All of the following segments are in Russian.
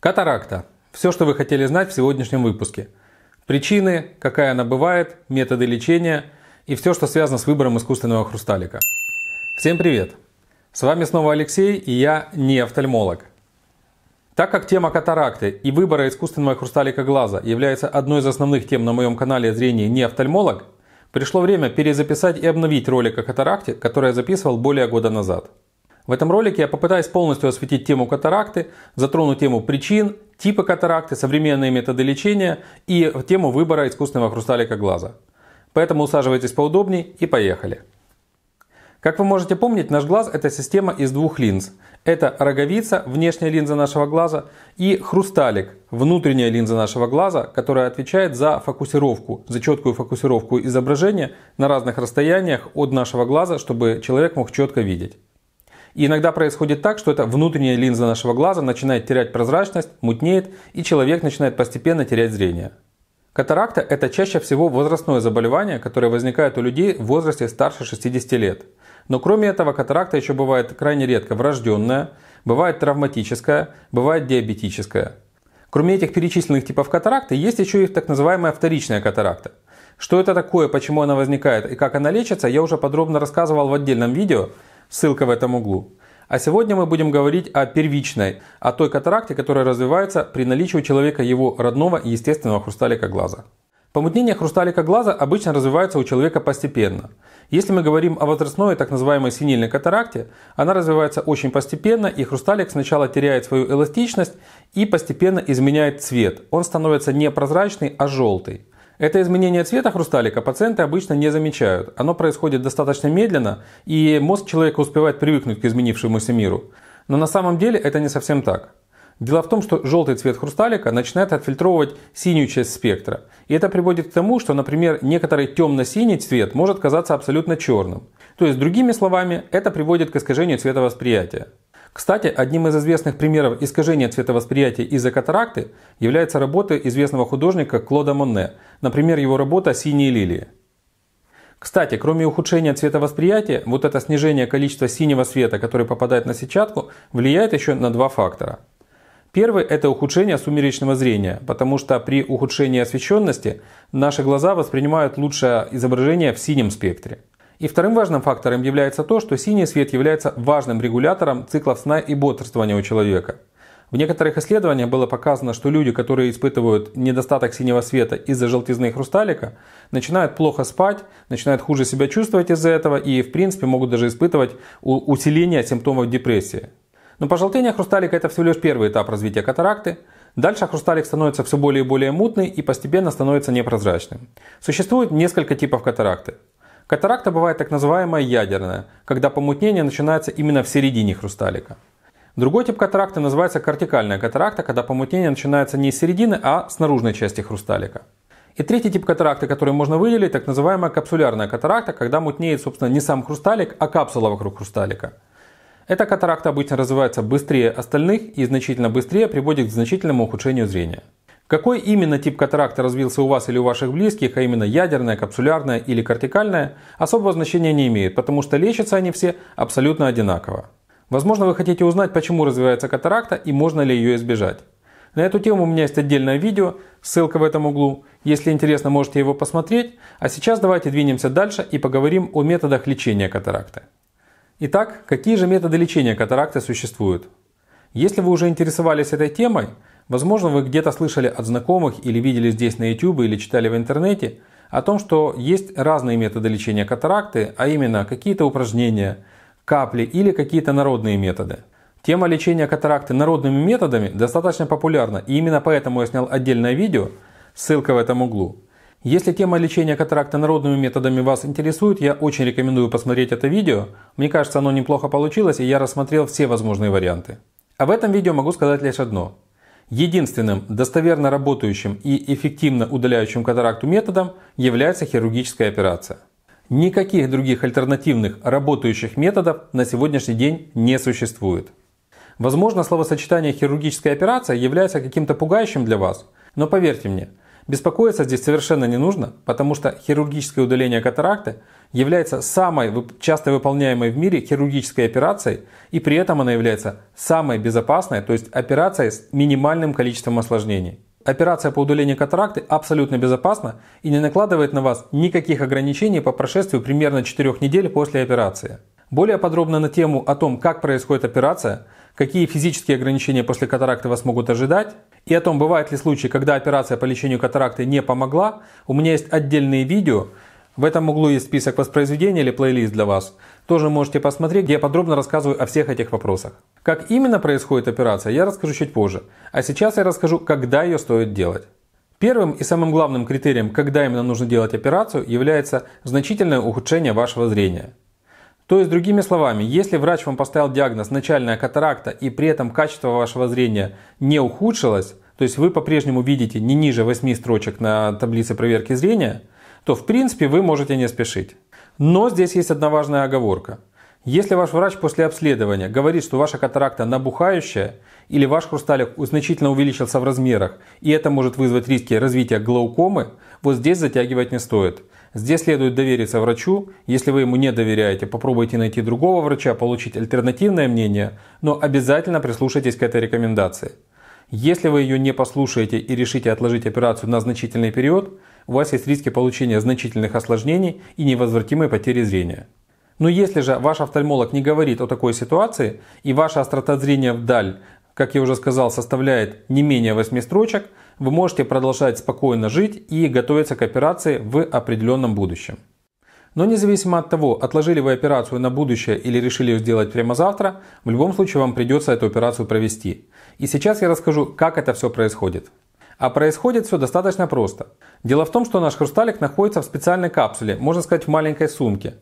Катаракта. Все, что вы хотели знать в сегодняшнем выпуске. Причины, какая она бывает, методы лечения и все, что связано с выбором искусственного хрусталика. Всем привет! С вами снова Алексей и я не офтальмолог. Так как тема катаракты и выбора искусственного хрусталика глаза является одной из основных тем на моем канале зрения не офтальмолог, пришло время перезаписать и обновить ролик о катаракте, который я записывал более года назад. В этом ролике я попытаюсь полностью осветить тему катаракты, затрону тему причин, типы катаракты, современные методы лечения и тему выбора искусственного хрусталика глаза. Поэтому усаживайтесь поудобнее и поехали. Как вы можете помнить, наш глаз это система из двух линз. Это роговица, внешняя линза нашего глаза, и хрусталик, внутренняя линза нашего глаза, которая отвечает за фокусировку, за четкую фокусировку изображения на разных расстояниях от нашего глаза, чтобы человек мог четко видеть. И иногда происходит так, что эта внутренняя линза нашего глаза начинает терять прозрачность, мутнеет, и человек начинает постепенно терять зрение. Катаракта – это чаще всего возрастное заболевание, которое возникает у людей в возрасте старше 60 лет. Но кроме этого, катаракта еще бывает крайне редко врожденная, бывает травматическая, бывает диабетическая. Кроме этих перечисленных типов катаракты, есть еще и так называемая вторичная катаракта. Что это такое, почему она возникает и как она лечится, я уже подробно рассказывал в отдельном видео – ссылка в этом углу. А сегодня мы будем говорить о первичной, о той катаракте, которая развивается при наличии у человека его родного и естественного хрусталика глаза. Помутнение хрусталика глаза обычно развивается у человека постепенно. Если мы говорим о возрастной так называемой синильной катаракте, она развивается очень постепенно, и хрусталик сначала теряет свою эластичность и постепенно изменяет цвет. Он становится не прозрачный, а желтый. Это изменение цвета хрусталика пациенты обычно не замечают. Оно происходит достаточно медленно, и мозг человека успевает привыкнуть к изменившемуся миру. Но на самом деле это не совсем так. Дело в том, что желтый цвет хрусталика начинает отфильтровывать синюю часть спектра. И это приводит к тому, что, например, некоторый темно-синий цвет может казаться абсолютно черным. То есть, другими словами, это приводит к искажению восприятия. Кстати, одним из известных примеров искажения цветовосприятия из-за катаракты является работа известного художника Клода Монне, например, его работа «Синие лилии». Кстати, кроме ухудшения цветовосприятия, вот это снижение количества синего света, который попадает на сетчатку, влияет еще на два фактора. Первый – это ухудшение сумеречного зрения, потому что при ухудшении освещенности наши глаза воспринимают лучшее изображение в синем спектре. И вторым важным фактором является то, что синий свет является важным регулятором циклов сна и бодрствования у человека. В некоторых исследованиях было показано, что люди, которые испытывают недостаток синего света из-за желтизны хрусталика, начинают плохо спать, начинают хуже себя чувствовать из-за этого и, в принципе, могут даже испытывать усиление симптомов депрессии. Но пожелтение хрусталика – это всего лишь первый этап развития катаракты. Дальше хрусталик становится все более и более мутный и постепенно становится непрозрачным. Существует несколько типов катаракты. Катаракта бывает так называемая ядерная, когда помутнение начинается именно в середине хрусталика. Другой тип катаракты называется кортикальная катаракта, когда помутнение начинается не с середины, а с наружной части хрусталика. И третий тип катаракты, который можно выделить, так называемая капсулярная катаракта, когда мутнеет, собственно, не сам хрусталик, а капсула вокруг хрусталика. Эта катаракта обычно развивается быстрее остальных и значительно быстрее приводит к значительному ухудшению зрения. Какой именно тип катаракта развился у вас или у ваших близких, а именно ядерная, капсулярная или кортикальная, особого значения не имеет, потому что лечатся они все абсолютно одинаково. Возможно, вы хотите узнать, почему развивается катаракта и можно ли ее избежать. На эту тему у меня есть отдельное видео, ссылка в этом углу. Если интересно, можете его посмотреть. А сейчас давайте двинемся дальше и поговорим о методах лечения катаракты. Итак, какие же методы лечения катаракты существуют? Если вы уже интересовались этой темой, Возможно, вы где-то слышали от знакомых или видели здесь на YouTube или читали в интернете о том, что есть разные методы лечения катаракты, а именно какие-то упражнения, капли или какие-то народные методы. Тема лечения катаракты народными методами достаточно популярна, и именно поэтому я снял отдельное видео, ссылка в этом углу. Если тема лечения катаракты народными методами вас интересует, я очень рекомендую посмотреть это видео. Мне кажется, оно неплохо получилось, и я рассмотрел все возможные варианты. А в этом видео могу сказать лишь одно. Единственным достоверно работающим и эффективно удаляющим катаракту методом является хирургическая операция. Никаких других альтернативных работающих методов на сегодняшний день не существует. Возможно, словосочетание «хирургическая операция» является каким-то пугающим для вас, но поверьте мне, беспокоиться здесь совершенно не нужно, потому что хирургическое удаление катаракты – является самой часто выполняемой в мире хирургической операцией, и при этом она является самой безопасной, то есть операцией с минимальным количеством осложнений. Операция по удалению катаракты абсолютно безопасна и не накладывает на вас никаких ограничений по прошествию примерно 4 недель после операции. Более подробно на тему о том, как происходит операция, какие физические ограничения после катаракты вас могут ожидать, и о том, бывают ли случаи, когда операция по лечению катаракты не помогла, у меня есть отдельные видео, в этом углу есть список воспроизведений или плейлист для вас. Тоже можете посмотреть, где я подробно рассказываю о всех этих вопросах. Как именно происходит операция, я расскажу чуть позже. А сейчас я расскажу, когда ее стоит делать. Первым и самым главным критерием, когда именно нужно делать операцию, является значительное ухудшение вашего зрения. То есть, другими словами, если врач вам поставил диагноз начальная катаракта и при этом качество вашего зрения не ухудшилось, то есть вы по-прежнему видите не ниже 8 строчек на таблице проверки зрения – то в принципе вы можете не спешить. Но здесь есть одна важная оговорка. Если ваш врач после обследования говорит, что ваша катаракта набухающая или ваш хрусталик значительно увеличился в размерах, и это может вызвать риски развития глаукомы, вот здесь затягивать не стоит. Здесь следует довериться врачу. Если вы ему не доверяете, попробуйте найти другого врача, получить альтернативное мнение, но обязательно прислушайтесь к этой рекомендации. Если вы ее не послушаете и решите отложить операцию на значительный период, у вас есть риски получения значительных осложнений и невозвратимой потери зрения. Но если же ваш офтальмолог не говорит о такой ситуации и ваша острота зрения вдаль, как я уже сказал, составляет не менее 8 строчек, вы можете продолжать спокойно жить и готовиться к операции в определенном будущем. Но независимо от того, отложили вы операцию на будущее или решили ее сделать прямо завтра, в любом случае вам придется эту операцию провести. И сейчас я расскажу, как это все происходит. А происходит все достаточно просто. Дело в том, что наш хрусталик находится в специальной капсуле, можно сказать в маленькой сумке.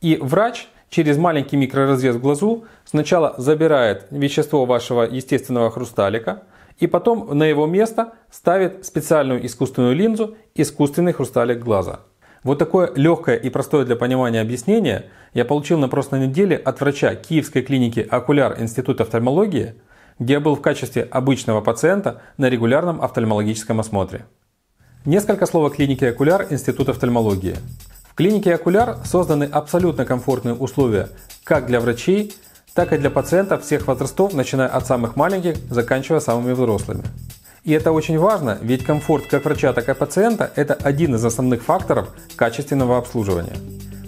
И врач через маленький микроразрез в глазу сначала забирает вещество вашего естественного хрусталика, и потом на его место ставит специальную искусственную линзу, искусственный хрусталик глаза. Вот такое легкое и простое для понимания объяснение я получил на прошлой неделе от врача Киевской клиники Окуляр Института офтальмологии – где я был в качестве обычного пациента на регулярном офтальмологическом осмотре. Несколько слов о клинике «Окуляр» Института офтальмологии. В клинике «Окуляр» созданы абсолютно комфортные условия как для врачей, так и для пациентов всех возрастов, начиная от самых маленьких, заканчивая самыми взрослыми. И это очень важно, ведь комфорт как врача, так и пациента – это один из основных факторов качественного обслуживания.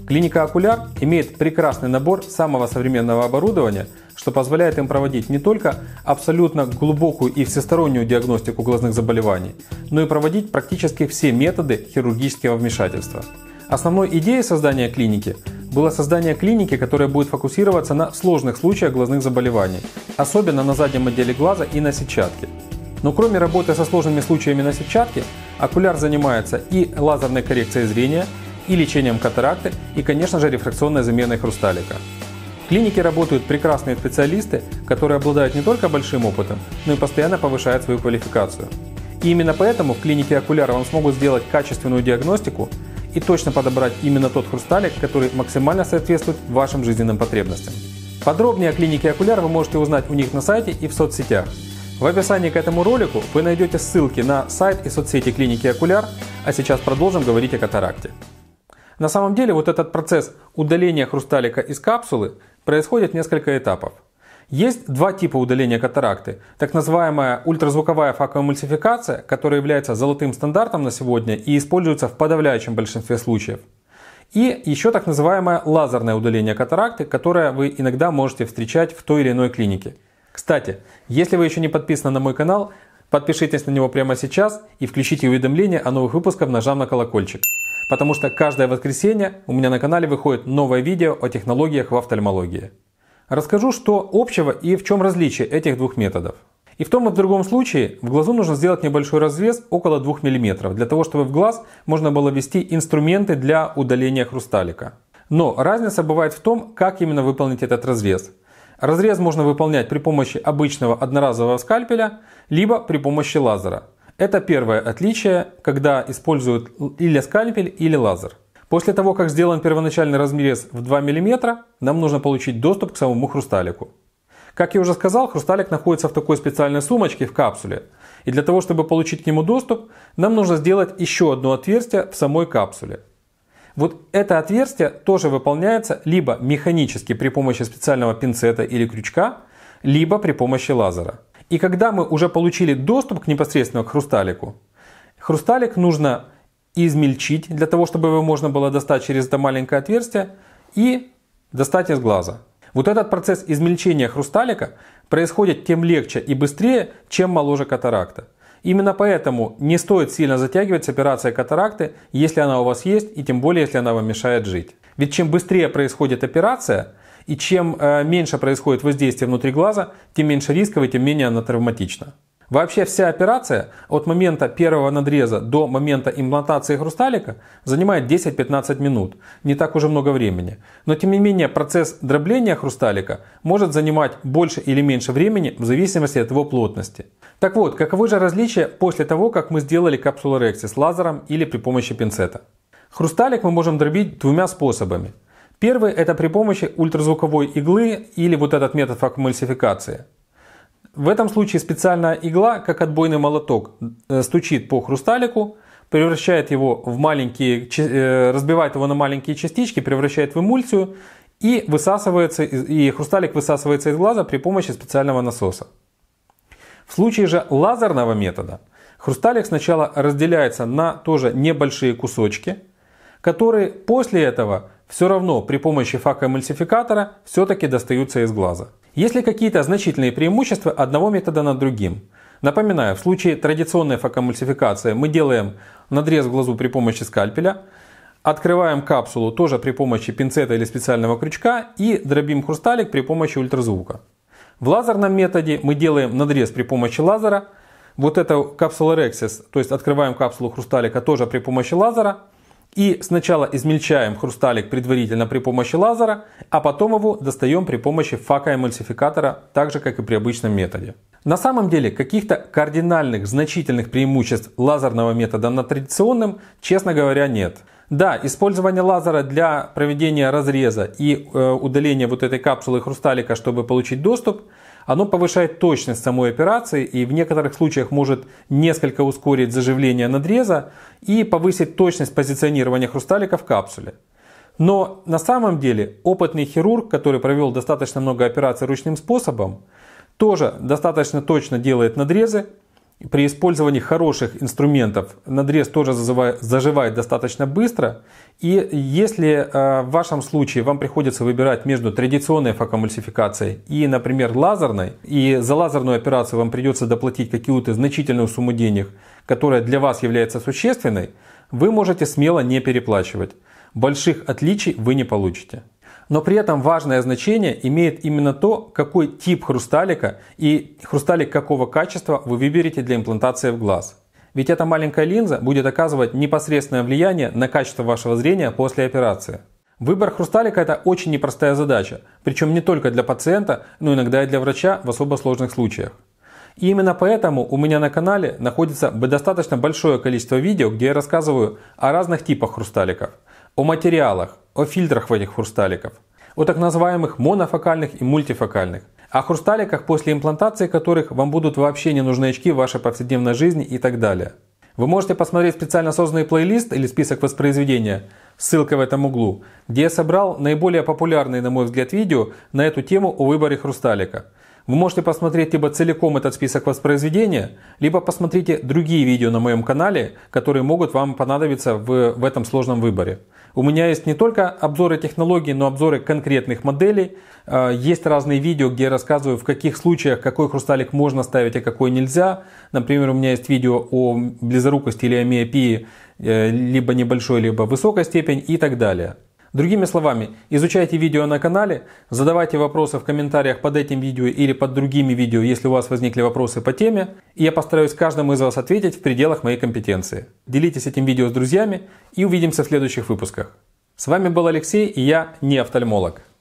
Клиника «Окуляр» имеет прекрасный набор самого современного оборудования, что позволяет им проводить не только абсолютно глубокую и всестороннюю диагностику глазных заболеваний, но и проводить практически все методы хирургического вмешательства. Основной идеей создания клиники было создание клиники, которая будет фокусироваться на сложных случаях глазных заболеваний, особенно на заднем отделе глаза и на сетчатке. Но кроме работы со сложными случаями на сетчатке, окуляр занимается и лазерной коррекцией зрения, и лечением катаракты и, конечно же, рефракционной заменой хрусталика. В клинике работают прекрасные специалисты, которые обладают не только большим опытом, но и постоянно повышают свою квалификацию. И именно поэтому в клинике Окуляр вам смогут сделать качественную диагностику и точно подобрать именно тот хрусталик, который максимально соответствует вашим жизненным потребностям. Подробнее о клинике Окуляр вы можете узнать у них на сайте и в соцсетях. В описании к этому ролику вы найдете ссылки на сайт и соцсети клиники Окуляр, а сейчас продолжим говорить о катаракте. На самом деле вот этот процесс удаления хрусталика из капсулы происходит в несколько этапов. Есть два типа удаления катаракты. Так называемая ультразвуковая факоэмульсификация, которая является золотым стандартом на сегодня и используется в подавляющем большинстве случаев. И еще так называемое лазерное удаление катаракты, которое вы иногда можете встречать в той или иной клинике. Кстати, если вы еще не подписаны на мой канал, подпишитесь на него прямо сейчас и включите уведомления о новых выпусках, нажав на колокольчик потому что каждое воскресенье у меня на канале выходит новое видео о технологиях в офтальмологии. Расскажу, что общего и в чем различие этих двух методов. И в том и в другом случае в глазу нужно сделать небольшой разрез около 2 мм, для того чтобы в глаз можно было ввести инструменты для удаления хрусталика. Но разница бывает в том, как именно выполнить этот разрез. Разрез можно выполнять при помощи обычного одноразового скальпеля, либо при помощи лазера – это первое отличие, когда используют или скальпель, или лазер. После того, как сделан первоначальный разрез в 2 мм, нам нужно получить доступ к самому хрусталику. Как я уже сказал, хрусталик находится в такой специальной сумочке в капсуле. И для того, чтобы получить к нему доступ, нам нужно сделать еще одно отверстие в самой капсуле. Вот это отверстие тоже выполняется либо механически при помощи специального пинцета или крючка, либо при помощи лазера. И когда мы уже получили доступ к непосредственно к хрусталику, хрусталик нужно измельчить для того, чтобы его можно было достать через это маленькое отверстие и достать из глаза. Вот этот процесс измельчения хрусталика происходит тем легче и быстрее, чем моложе катаракта. Именно поэтому не стоит сильно затягивать с операцией катаракты, если она у вас есть и тем более, если она вам мешает жить. Ведь чем быстрее происходит операция, и чем э, меньше происходит воздействие внутри глаза, тем меньше рисков и тем менее она травматична. Вообще вся операция от момента первого надреза до момента имплантации хрусталика занимает 10-15 минут, не так уже много времени. Но тем не менее процесс дробления хрусталика может занимать больше или меньше времени в зависимости от его плотности. Так вот, каковы же различия после того, как мы сделали капсулу рекси с лазером или при помощи пинцета? Хрусталик мы можем дробить двумя способами. Первый – это при помощи ультразвуковой иглы или вот этот метод факмульсификации. В этом случае специальная игла, как отбойный молоток, э, стучит по хрусталику, превращает его в маленькие, э, разбивает его на маленькие частички, превращает в эмульсию и высасывается, и хрусталик высасывается из глаза при помощи специального насоса. В случае же лазерного метода хрусталик сначала разделяется на тоже небольшие кусочки, которые после этого все равно при помощи факоэмульсификатора все-таки достаются из глаза. Есть ли какие-то значительные преимущества одного метода над другим? Напоминаю, в случае традиционной факоэмульсификации мы делаем надрез в глазу при помощи скальпеля, открываем капсулу тоже при помощи пинцета или специального крючка и дробим хрусталик при помощи ультразвука. В лазерном методе мы делаем надрез при помощи лазера, вот это капсула Rexis, то есть открываем капсулу хрусталика тоже при помощи лазера, и сначала измельчаем хрусталик предварительно при помощи лазера, а потом его достаем при помощи фака эмульсификатора, так же как и при обычном методе. На самом деле каких-то кардинальных значительных преимуществ лазерного метода над традиционным, честно говоря, нет. Да, использование лазера для проведения разреза и э, удаления вот этой капсулы хрусталика, чтобы получить доступ, оно повышает точность самой операции и в некоторых случаях может несколько ускорить заживление надреза и повысить точность позиционирования хрусталика в капсуле. Но на самом деле опытный хирург, который провел достаточно много операций ручным способом, тоже достаточно точно делает надрезы при использовании хороших инструментов надрез тоже заживает достаточно быстро. И если э, в вашем случае вам приходится выбирать между традиционной фокомульсификацией и, например, лазерной, и за лазерную операцию вам придется доплатить какую-то значительную сумму денег, которая для вас является существенной, вы можете смело не переплачивать. Больших отличий вы не получите. Но при этом важное значение имеет именно то, какой тип хрусталика и хрусталик какого качества вы выберете для имплантации в глаз. Ведь эта маленькая линза будет оказывать непосредственное влияние на качество вашего зрения после операции. Выбор хрусталика – это очень непростая задача, причем не только для пациента, но иногда и для врача в особо сложных случаях. И именно поэтому у меня на канале находится достаточно большое количество видео, где я рассказываю о разных типах хрусталиков – о материалах, о фильтрах в этих хрусталиков, о так называемых монофокальных и мультифокальных, о хрусталиках, после имплантации которых вам будут вообще не нужны очки в вашей повседневной жизни и так далее. Вы можете посмотреть специально созданный плейлист или список воспроизведения, ссылка в этом углу, где я собрал наиболее популярные, на мой взгляд, видео на эту тему о выборе хрусталика. Вы можете посмотреть либо целиком этот список воспроизведения, либо посмотрите другие видео на моем канале, которые могут вам понадобиться в, в этом сложном выборе. У меня есть не только обзоры технологий, но обзоры конкретных моделей. А, есть разные видео, где я рассказываю, в каких случаях какой хрусталик можно ставить, а какой нельзя. Например, у меня есть видео о близорукости или амиопии, э, либо небольшой, либо высокой степень и так далее. Другими словами, изучайте видео на канале, задавайте вопросы в комментариях под этим видео или под другими видео, если у вас возникли вопросы по теме, и я постараюсь каждому из вас ответить в пределах моей компетенции. Делитесь этим видео с друзьями и увидимся в следующих выпусках. С вами был Алексей и я не офтальмолог.